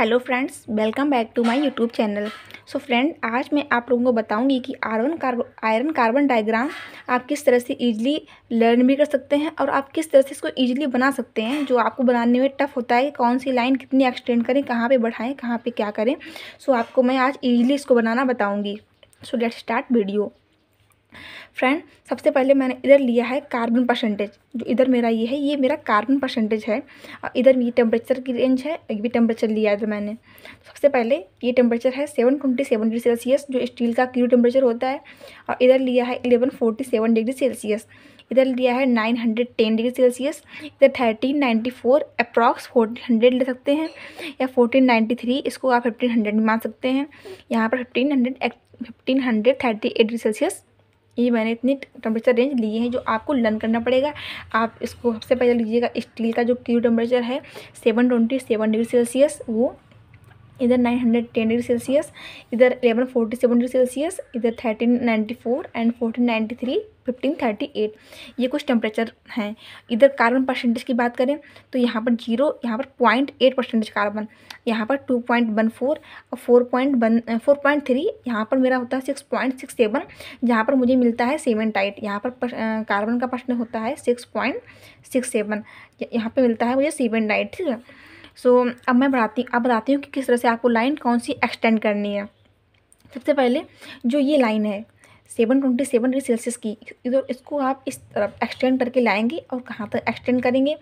Hello friends welcome back to my YouTube channel so friend आज मैं आप लोगों को बताऊंगी कि iron carbon iron carbon diagram आप किस तरह से इजीली लर्न भी कर सकते हैं और आप किस तरह से इसको इजीली बना सकते हैं जो आपको बनाने में टफ होता है कौन सी लाइन कितनी एक्सटेंड करें कहाँ पर बढ़ाएँ कहाँ पर क्या करें सो so, आपको मैं आज ईजिली इसको बनाना बताऊँगी so let start video friend सबसे पहले मैंने इधर लिया है कार्बन परसेंटेज जो इधर मेरा ये है ये मेरा कार्बन परसेंटेज है और इधर ये टेम्परेचर की रेंज है एक भी टेम्परेचर लिया इधर मैंने सबसे पहले ये टेम्परेचर है seven twenty seven degree Celsius जो स्टील का क्यू टेम्परेचर होता है और इधर लिया है eleven forty seven degree Celsius इधर लिया है nine hundred ten degree Celsius इधर thirteen ninety four approx fourteen hundred ले सकते हैं या फोर्टीन नाइन्टी थ्री इसको आप फिफ्टीन हंड्रेड मान सकते हैं यहाँ पर fifteen hundred fifteen hundred thirty eight degree Celsius ये मैंने इतनी टेम्परेचर रेंज लिए हैं जो आपको लर्न करना पड़ेगा आप इसको सबसे पहले लीजिएगा स्टील का जो क्यू टेम्परेचर है seven twenty seven degree Celsius वो इधर nine hundred ten degree Celsius इधर eleven forty seven degree Celsius इधर thirteen ninety four and fourteen ninety three fifteen thirty eight ये कुछ टेम्परेचर हैं इधर कार्बन परसेंटेज की बात करें तो यहाँ पर जीरो यहाँ पर पॉइंट एट परसेंटेज कार्बन यहाँ पर टू पॉइंट वन फोर और four point one four point three यहाँ पर मेरा होता है सिक्स पॉइंट सिक्स सेवन जहाँ पर मुझे मिलता है सेवन टाइट यहाँ पर कार्बन का प्रश्न होता है सिक्स पॉइंट सिक्स सेवन यहाँ पर मिलता है मुझे सेवन टाइट ठीक है सो so, अब मैं बताती अब बताती हूँ कि किस तरह से आपको लाइन कौन सी एक्सटेंड करनी है सबसे पहले जो ये लाइन है seven twenty seven degree Celsius की इधर इसको आप इस तरफ एक्सटेंड करके लाएंगे और कहाँ तक एक्सटेंड करेंगे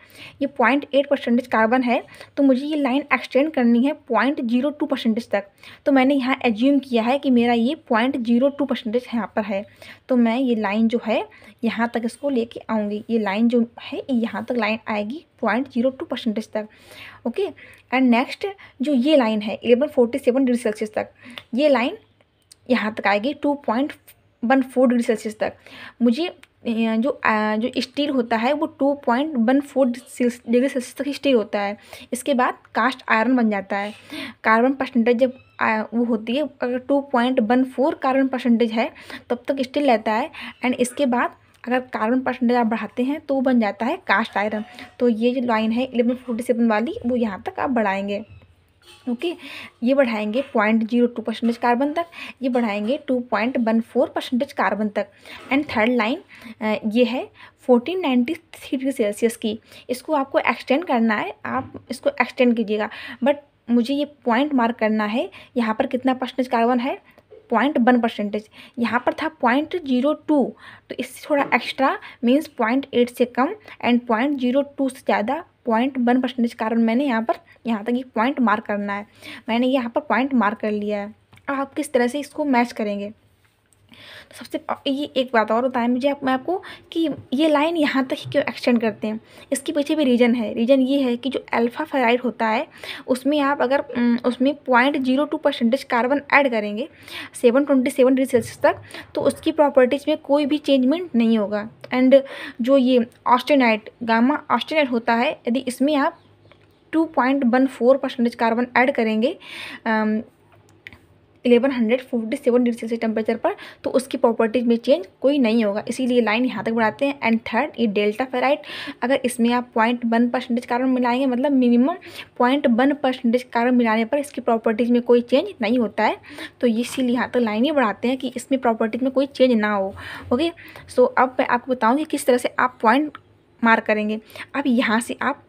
ये पॉइंट एट परसेंटेज कार्बन है तो मुझे ये लाइन एक्सटेंड करनी है पॉइंट जीरो टू परसेंटेज तक तो मैंने यहाँ एज्यूम किया है कि मेरा ये पॉइंट जीरो टू परसेंटेज यहाँ पर है तो मैं ये लाइन जो है यहाँ तक इसको लेके आऊँगी ये लाइन जो है यहाँ तक लाइन आएगी पॉइंट जीरो टू परसेंटेज तक ओके एंड नेक्स्ट जो ये लाइन है eleven forty seven degree Celsius तक ये लाइन यहाँ तक आएगी two point one four degree Celsius तक मुझे जो जो स्टील होता है वो two point one four degree Celsius तक स्टील होता है इसके बाद कास्ट आयरन बन जाता है कार्बन परसेंटेज जब वो होती है अगर two point one four carbon percentage है तब तक स्टील रहता है एंड इसके बाद अगर कार्बन परसेंटेज आप बढ़ाते हैं तो वो बन जाता है कास्ट आयरन तो ये जो लाइन है एलेवन फोर्टी सेवन वाली वो यहाँ तक आप बढ़ाएंगे ओके ये बढ़ाएंगे point zero two percentage carbon तक ये बढ़ाएंगे two point one four percentage carbon तक एंड थर्ड लाइन ये है fourteen ninety three degree Celsius की इसको आपको एक्सटेंड करना है आप इसको एक्सटेंड कीजिएगा बट मुझे ये पॉइंट मार्क करना है यहाँ पर कितना परसेंटेज कार्बन है पॉइंट वन परसेंटेज यहाँ पर था पॉइंट जीरो टू तो इससे थोड़ा एक्स्ट्रा मीन्स पॉइंट एट से कम एंड पॉइंट जीरो टू से ज़्यादा पॉइंट वन परसेंटेज कारण मैंने यहाँ पर यहाँ तक ये पॉइंट मार्क करना है मैंने यहाँ पर पॉइंट मार्क कर लिया है आप किस तरह से इसको मैच करेंगे तो सबसे ये एक बात और बताया मुझे आप मैं आपको कि ये लाइन यहाँ तक ही क्यों एक्सटेंड करते हैं इसके पीछे भी रीज़न है रीज़न ये है कि जो अल्फ़ा फेराइड होता है उसमें आप अगर उसमें point zero two percentage carbon add करेंगे seven twenty seven degree Celsius तक तो उसकी प्रॉपर्टीज़ में कोई भी चेंजमेंट नहीं होगा एंड जो ये ऑस्टेनाइट गामा ऑस्टेनाइट होता है यदि इसमें आप two point one four percentage carbon add करेंगे eleven hundred forty seven degree Celsius temperature पर तो उसकी प्रॉपर्टीज में चेंज कोई नहीं होगा इसीलिए लाइन यहाँ तक बढ़ाते हैं एंड थर्ड ये डेल्टा फेराइट अगर इसमें आप पॉइंट वन परसेंटेज कार्बन मिलाएंगे मतलब minimum point one percentage carbon मिलाने पर इसकी प्रॉपर्टीज में कोई चेंज नहीं होता है तो इसीलिए यहाँ तक लाइन ही बढ़ाते हैं कि इसमें प्रॉपर्टीज में कोई चेंज ना हो ओके सो so, अब मैं आपको बताऊँगी किस तरह से आप पॉइंट मार्क करेंगे अब यहाँ से आप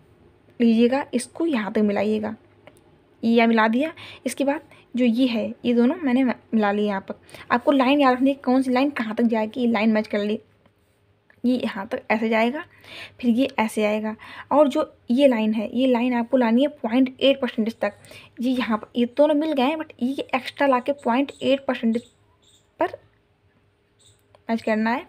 लीजिएगा इसको यहाँ तक मिलाइएगा ये या मिला दिया इसके बाद जो ये है ये दोनों मैंने मिला लिए यहाँ पर आपको लाइन याद रखनी है कौन सी लाइन कहाँ तक जाएगी ये लाइन मैच कर ली ये यहाँ तक ऐसे जाएगा फिर ये ऐसे आएगा और जो ये लाइन है ये लाइन आपको लानी है पॉइंट एट परसेंटेज तक ये यहाँ पर ये दोनों मिल गए हैं बट ये एक्स्ट्रा ला के पॉइंट एट परसेंटेज पर मैच करना है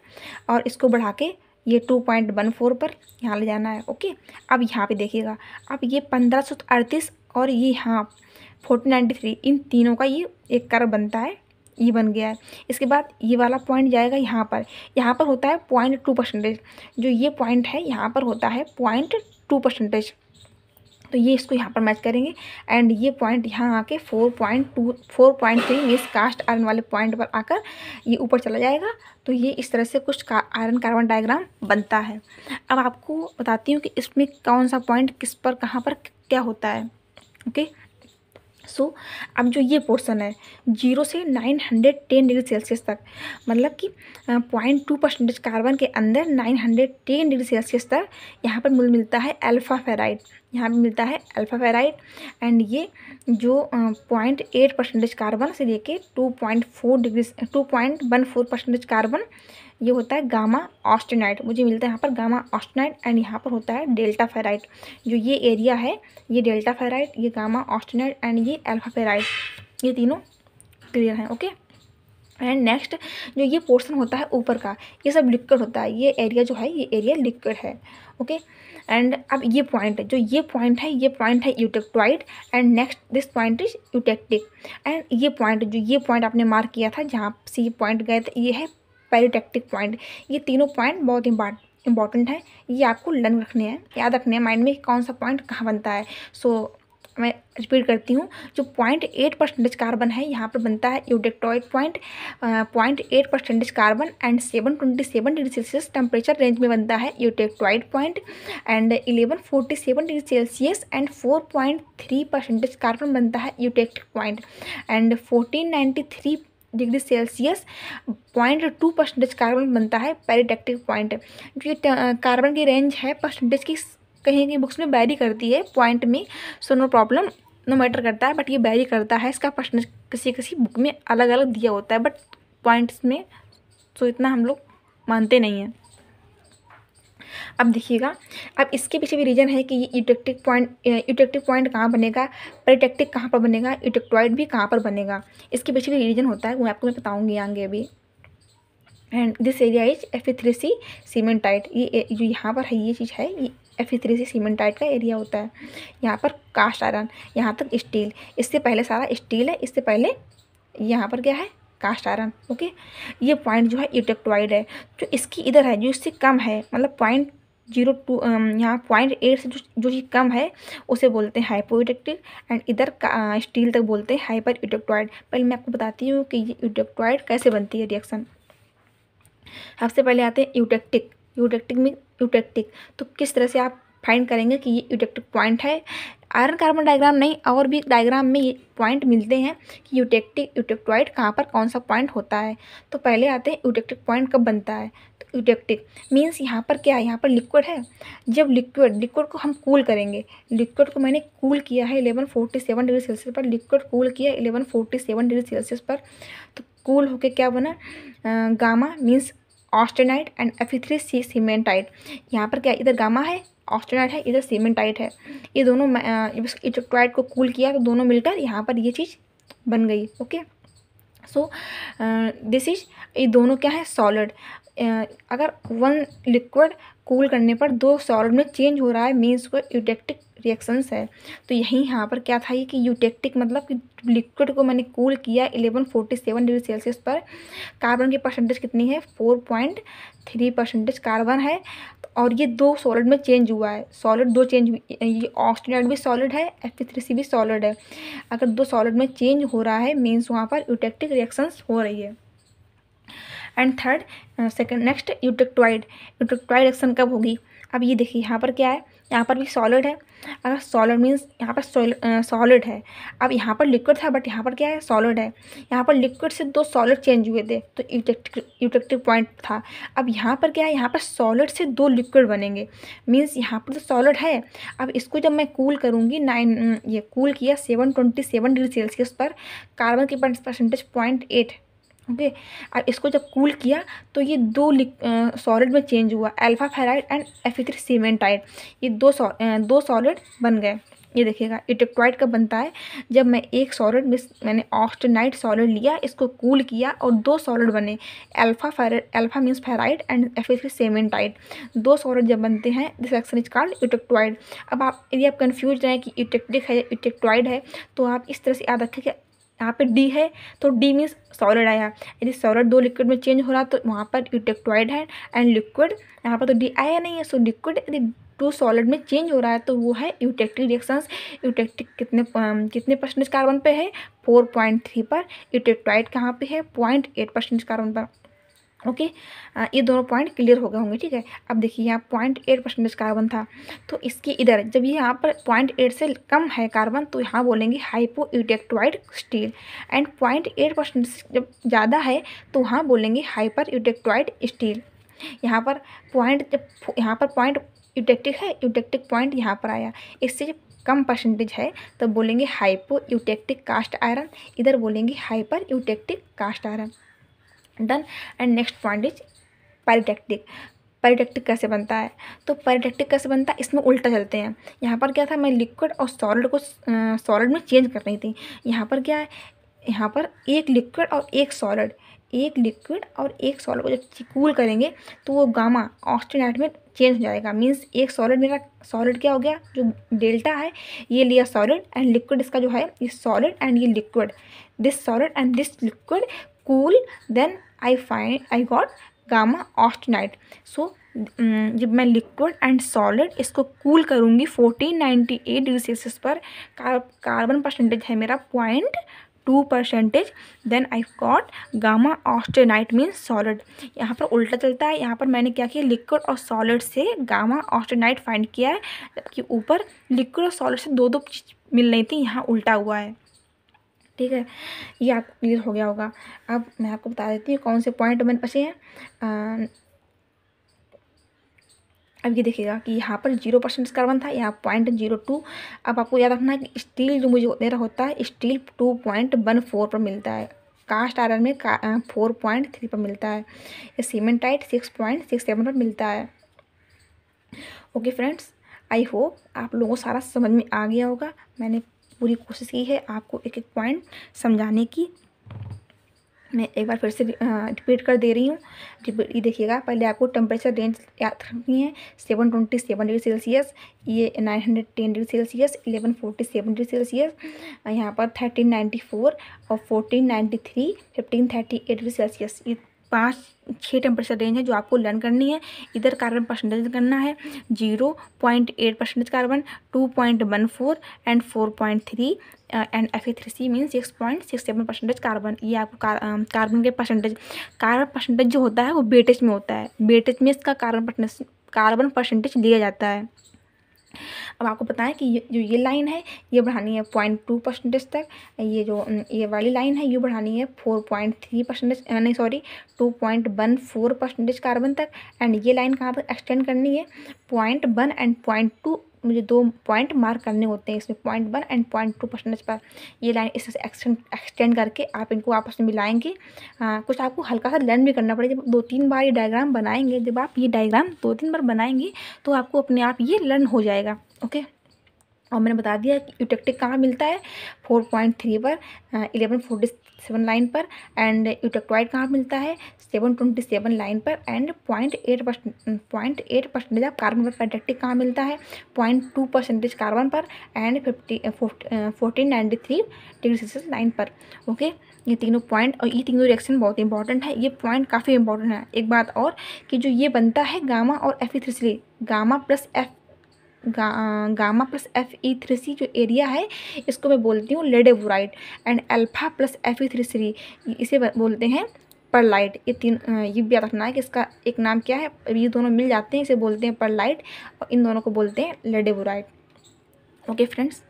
और इसको बढ़ा के ये टू पॉइंट वन फोर पर यहाँ ले जाना है ओके अब यहाँ पे देखिएगा अब ये पंद्रह सौ अड़तीस और ये हाँ फोर्टीन नाइन्टी थ्री इन तीनों का ये एक कर बनता है ये बन गया है इसके बाद ये वाला पॉइंट जाएगा यहाँ पर यहाँ पर होता है पॉइंट टू परसेंटेज जो ये पॉइंट है यहाँ पर होता है पॉइंट टू परसेंटेज तो ये इसको यहाँ पर मैच करेंगे एंड ये पॉइंट यहाँ आके four point two four point three इस कास्ट आयरन वाले पॉइंट पर आकर ये ऊपर चला जाएगा तो ये इस तरह से कुछ का, आयरन कार्बन डायग्राम बनता है अब आपको बताती हूँ कि इसमें कौन सा पॉइंट किस पर कहाँ पर क्या होता है ओके सो अब जो ये पोर्शन है जीरो से nine hundred ten degree Celsius तक मतलब कि पॉइंट टू परसेंटेज कार्बन के अंदर nine hundred ten degree Celsius तक यहाँ पर मूल मिलता है अल्फा फेराइड यहाँ भी मिलता है अल्फा फेराइट एंड ये जो पॉइंट एट परसेंटेज कार्बन से लेके two point four degree two point one four percentage carbon ये होता है गामा ऑस्टेनाइट मुझे मिलता है यहाँ पर गामा ऑस्टेनाइट एंड यहाँ पर होता है डेल्टा फेराइट जो ये एरिया है ये डेल्टा फेराइट ये गामा ऑस्टेनाइट एंड ये अल्फा फेराइट ये तीनों क्लियर हैं ओके एंड नेक्स्ट जो ये पोर्शन होता है ऊपर का ये सब लिक्विड होता है ये एरिया जो है ये एरिया लिक्विड है ओके okay? एंड अब ये पॉइंट है जो ये पॉइंट है ये पॉइंट है eutectoid and next this point is eutectic and ये पॉइंट जो ये पॉइंट आपने मार्क किया था जहाँ से ये पॉइंट गए थे ये है पेरिटेक्टिक पॉइंट ये तीनों पॉइंट बहुत इंपॉर्टेंट है ये आपको लर्न रखने हैं याद रखने हैं माइंड में कौन सा पॉइंट कहाँ बनता है सो so, मैं रिपीट करती हूँ जो पॉइंट एट परसेंटेज कार्बन है यहाँ पर बनता है eutectoid point point eight percentage carbon and seven twenty seven degree Celsius temperature range में बनता है eutectoid point and eleven forty seven degree Celsius and four point three percentage carbon बनता है eutectic point and fourteen ninety three degree Celsius point two percentage carbon बनता है पैरिडेक्टिक point जो ये carbon की रेंज है परसेंटेज की कहीं कहीं बुक्स में बैरी करती है पॉइंट में so no problem no matter करता है बट ये बैरी करता है इसका पर्सनल किसी किसी बुक में अलग अलग दिया होता है बट पॉइंट्स में सो इतना हम लोग मानते नहीं हैं अब देखिएगा अब इसके पीछे भी रीज़न है कि ये इटेक्टिक पॉइंट इटेक्टिक पॉइंट कहाँ बनेगा प्रिटेक्टिक कहाँ पर बनेगा इटेक्टॉइड भी कहाँ पर बनेगा इसके पीछे भी रीज़न होता है वो आपको मैं बताऊँगी आगे अभी and this area is F A three C cementite ये जो यहाँ पर है ये चीज़ है ये एफ थ्री सी सीमेंटाइट का एरिया होता है यहाँ पर कास्ट आयरन यहाँ तक स्टील इससे पहले सारा स्टील है इससे पहले यहाँ पर क्या है कास्ट आयरन ओके ये पॉइंट जो है इटेक्टोइड है जो इसकी इधर है जो इससे कम है मतलब पॉइंट जीरो टू यहाँ पॉइंट एट से जो जो कम है उसे बोलते हैं हाइपोइडेक्टिव एंड इधर स्टील तक बोलते हैं हाइपर इडेक्टॉइड पहले मैं आपको बताती हूँ कि ये इडेक्टॉइड कैसे बनती है रिएक्शन सबसे पहले आते हैं यूटेक्टिक यूटेक्टिक में यूटेक्टिक तो किस तरह से आप फाइंड करेंगे कि ये यूटेक्टिक पॉइंट है आयरन कार्बन डायग्राम नहीं और भी डायग्राम में ये पॉइंट मिलते हैं कि यूटेक्टिक यूटेक्टॉइड कहाँ पर कौन सा पॉइंट होता है तो पहले आते हैं यूटेक्टिक पॉइंट कब बनता है तो यूटेक्टिक मीन्स यहाँ पर क्या है यहाँ पर लिक्विड है जब लिक्विड लिक्विड को हम कूल करेंगे लिक्विड को मैंने कूल किया है eleven forty seven degree Celsius पर लिक्विड कूल किया eleven forty seven degree Celsius पर तो कूल होकर क्या बना gamma means austenite and F three C cementite यहाँ पर क्या इधर गामा है ऑस्टेनाइट है इधर सीमेंटाइट है ये दोनों इलेक्ट्रोलाइट को कूल किया तो दोनों मिलकर यहाँ पर ये चीज़ बन गई ओके सो दिस इज ये दोनों क्या है सॉलिड अगर वन लिक्विड कूल करने पर दो सॉलिड में चेंज हो रहा है मीन्स को यूटेक्टिक रिएक्शंस है तो यहीं यहाँ पर क्या था ये कि यूटेक्टिक मतलब कि लिक्विड को मैंने कूल किया eleven forty seven degree Celsius पर कार्बन की परसेंटेज कितनी है four point three percentage carbon है और ये दो सॉलिड में चेंज हुआ है सॉलिड दो चेंज ये ऑक्सीडाइड भी सॉलिड है एफ थ्री सी भी सॉलिड है अगर दो सॉलिड में चेंज हो रहा है मीन्स वहाँ पर यूटेक्टिक रिएक्शंस हो रही है and third second next eutectoid eutectoid action कब होगी अब ये देखिए यहाँ पर क्या है यहाँ पर भी सॉलिड है अगर सॉलिड मीन्स यहाँ पर सॉलिड uh, है अब यहाँ पर लिक्विड था बट यहाँ पर क्या है सॉलिड है यहाँ पर लिक्विड से दो सॉलिड चेंज हुए थे तो यूटेक्टिव पॉइंट था अब यहाँ पर क्या है यहाँ पर सॉलिड से दो लिक्विड बनेंगे मीन्स यहाँ पर तो सॉलिड है अब इसको जब मैं कूल करूँगी नाइन uh, ये कूल किया seven twenty seven degree Celsius पर कार्बन की परसेंटेज पॉइंट एट ओके और इसको जब कूल किया तो ये दो सॉलिड में चेंज हुआ alpha ferrite and F three cementite ये दो सॉ दो सॉलिड बन गए ये देखिएगा इटेक्ट्राइड का बनता है जब मैं एक सॉलिड मिस मैंने ऑक्सटेनाइट सॉलिड लिया इसको कूल किया और दो सॉलिड बने अल्फा फेर alpha means ferrite and F three cementite दो सॉलिड जब बनते हैं this action is called eutectoid अब आप यदि आप कन्फ्यूज रहें कि इटेक्टिक है या है तो आप इस तरह से याद रखें कि यहाँ पे डी है तो डी मीन्स सॉलिड आया यदि सॉलिड दो लिक्विड में चेंज हो रहा तो वहाँ पर यूटेक्टोइड है एंड लिक्विड यहाँ पर तो डी आया नहीं है सो लिक्विड यदि टू सॉलिड में चेंज हो रहा है तो वो है यूटेक्टिक रिएक्शंस यूटेक्टिक कितने कितने परसेंटेज कार्बन पे है फोर पॉइंट थ्री पर यूटेक्ट्राइड कहाँ पे है पॉइंट एट परसेंटेज कार्बन पर ओके ये दोनों पॉइंट क्लियर हो गए होंगे ठीक है अब देखिए यहाँ पॉइंट एट परसेंटेज कार्बन था तो इसके इधर जब ये यहाँ पर पॉइंट एट से कम है कार्बन तो यहाँ बोलेंगे hypoeutectoid steel and point eight percentage जब ज़्यादा है तो वहाँ बोलेंगे हाइपर यूटेक्टोइड स्टील यहाँ पर पॉइंट जब यहाँ पर पॉइंट यूटेक्टिक है यूटेक्टिक पॉइंट यहाँ पर आया इससे जब कम परसेंटेज है तो बोलेंगे हाइपो यूटेक्टिक कास्ट आयरन इधर बोलेंगे hypereutectic cast iron done and next point is peritectic peritectic कैसे बनता है तो पैरिटेक्टिक कैसे बनता है इसमें उल्टा चलते हैं यहाँ पर क्या था मैं लिक्विड और सॉलिड को सॉलिड में चेंज कर रही थी यहाँ पर क्या है यहाँ पर एक लिक्विड और एक सॉलिड एक लिक्विड और एक सॉलिड को जब कूल करेंगे तो वो गामा ऑस्टिनाइट में चेंज हो जाएगा मीन्स एक सॉलिड मेरा सॉलिड क्या हो गया जो डेल्टा है ये लिया सॉलिड एंड लिक्विड इसका जो है ये सॉलिड एंड ये liquid this solid and this liquid cool then I find I got gamma austenite so जब मैं लिक्विड एंड सॉलिड इसको कूल करूँगी 1498 नाइन्टी एट डिग्री सेल्सियस पर कार्बन परसेंटेज है मेरा point two percentage then I got gamma austenite means solid यहाँ पर उल्टा चलता है यहाँ पर मैंने क्या किया लिक्विड और सॉलिड से गामा ऑस्टेनाइट फाइंड किया है जबकि ऊपर लिक्विड और सॉलिड से दो दो चीज मिल रही थी यहाँ उल्टा हुआ है ठीक है ये आपको क्लियर हो गया होगा अब मैं आपको बता देती हूँ कौन से पॉइंट बन बचे हैं अब ये देखिएगा कि यहाँ पर जीरो परसेंट कार्बन था यहाँ पॉइंट जीरो टू अब आपको याद रखना है कि स्टील जो मुझे दे रहा होता है steel two point one four पर मिलता है कास्ट आयरन में फोर पॉइंट थ्री पर मिलता है cementite six point six seven पर मिलता है ओके फ्रेंड्स आई होप आप लोगों को सारा समझ में आ गया होगा मैंने पूरी कोशिश की है आपको एक एक पॉइंट समझाने की मैं एक बार फिर से रिपीट कर दे रही हूँ ये देखिएगा पहले आपको टेम्परेचर रेंज याद रखनी है seven twenty seven degree Celsius ये nine hundred ten degree Celsius eleven forty seven degree Celsius यहाँ पर थर्टीन नाइन्टी फोर और fourteen ninety three fifteen thirty eight degree Celsius ये पाँच छः टेम्परेचर रेंज है जो आपको लर्न करनी है इधर कार्बन परसेंटेज करना है zero point eight percentage carbon two point one four and four point three and F A three C mean six point six seven percentage carbon ये आपको कार्बन um, के परसेंटेज कार्बन परसेंटेज जो होता है वो weightage में होता है बेटेज में इसका कार्बन कार्बन परसेंटेज लिया जाता है अब आपको पता है कि ये, जो ये लाइन है ये बढ़ानी है पॉइंट टू परसेंटेज तक ये जो ये वाली लाइन है ये बढ़ानी है फोर पॉइंट थ्री परसेंटेज नहीं sorry two point one four percentage carbon तक एंड ये लाइन कहाँ पर एक्सटेंड करनी है point one and point two मुझे दो पॉइंट मार्क करने होते हैं इसमें point one and point two percentage पर ये लाइन इस तरह से एक्सटेंड एक्सटेंड करके आप इनको आपस में मिलाएंगे आ, कुछ आपको हल्का सा लर्न भी करना पड़ेगा जब दो तीन बार ये डायग्राम बनाएंगे जब आप ये डायग्राम दो तीन बार बनाएंगे तो आपको अपने आप ये लर्न हो जाएगा ओके और मैंने बता दिया कि यूटेक्टिक कहाँ मिलता है फोर पॉइंट थ्री पर इलेवन फोर्टी सेवन लाइन पर एंड यूटेक्टॉइड कहाँ मिलता है सेवन ट्वेंटी सेवन लाइन पर and point eight point eight percentage of carbon पर कंडक्टिव कहाँ मिलता है पॉइंट टू परसेंटेज कार्बन पर and fifty fourteen ninety three degree Celsius line पर ओके ये तीनों पॉइंट और ये तीनों रिएक्शन बहुत इंपॉर्टेंट है ये पॉइंट काफ़ी इंपॉर्टेंट है एक बात और कि जो ये बनता है गामा और F e gamma plus F गा, gamma plus F E three C जो एरिया है इसको मैं बोलती हूँ ledeburite and alpha plus F E three C इसे बोलते हैं परलाइट ये तीन ये भी याद रखना है कि इसका एक नाम क्या है ये दोनों मिल जाते हैं इसे बोलते हैं परलाइट और इन दोनों को बोलते हैं लेडेवराइट ओके फ्रेंड्स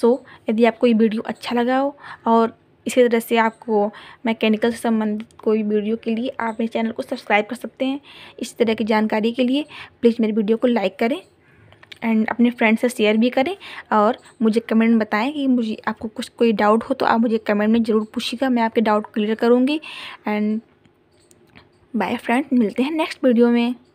सो यदि आपको ये वीडियो अच्छा लगा हो और इसी तरह से आपको मैकेनिकल से संबंधित कोई वीडियो के लिए आप मेरे चैनल को सब्सक्राइब कर सकते हैं इस तरह की जानकारी के लिए प्लीज़ मेरी वीडियो को लाइक करें एंड अपने फ्रेंड से शेयर भी करें और मुझे कमेंट बताएं कि मुझे आपको कुछ कोई डाउट हो तो आप मुझे कमेंट में ज़रूर पूछिएगा मैं आपके डाउट क्लियर करूँगी एंड बाय फ्रेंड मिलते हैं नेक्स्ट वीडियो में